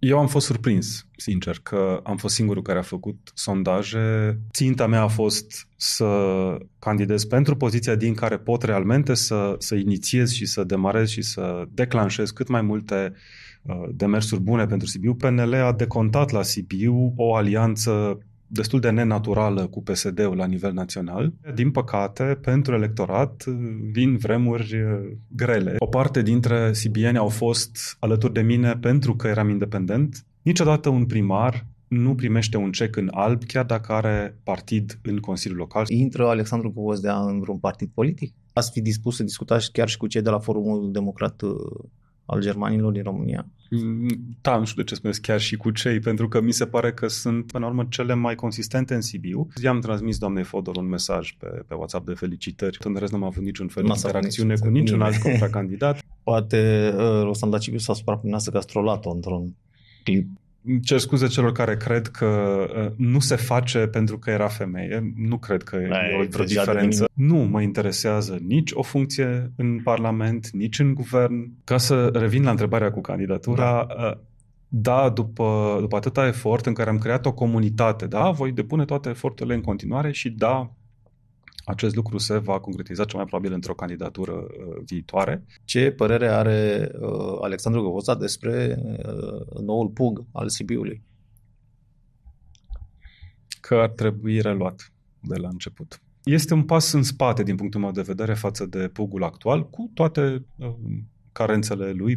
Eu am fost surprins, sincer, că am fost singurul care a făcut sondaje. Ținta mea a fost să candidez pentru poziția din care pot realmente să, să inițiez și să demarez și să declanșez cât mai multe uh, demersuri bune pentru Sibiu. PNL a decontat la Sibiu o alianță destul de nenaturală cu PSD-ul la nivel național. Din păcate, pentru electorat vin vremuri grele. O parte dintre sibieni au fost alături de mine pentru că eram independent. Niciodată un primar nu primește un cec în alb, chiar dacă are partid în Consiliul Local. Intră Alexandru Povozdea în vreun partid politic? Ați fi dispus să discutați chiar și cu cei de la Forumul Democrat uh, al Germanilor din România? Mm, da, nu știu de ce spuneți chiar și cu cei, pentru că mi se pare că sunt, până la urmă, cele mai consistente în Sibiu. I-am transmis doamnei Fodor un mesaj pe, pe WhatsApp de felicitări. În rest, nu am avut niciun fel de interacțiune cu niciun alt contracandidat. Poate uh, Cibiu s-a suprapluneasă să gastrolat o într-un clip cer scuze celor care cred că uh, nu se face pentru că era femeie. Nu cred că e o diferență. Nu mă interesează nici o funcție în Parlament, nici în guvern. Ca să revin la întrebarea cu candidatura, da. Uh, da, după, după atâta efort în care am creat o comunitate, da, voi depune toate eforturile în continuare și da, acest lucru se va concretiza cel mai probabil într-o candidatură uh, viitoare. Ce părere are uh, Alexandru Govoza despre uh, noul PUG al Sibiului? Că ar trebui reluat de la început. Este un pas în spate din punctul meu de vedere față de pugul actual, cu toate carențele lui,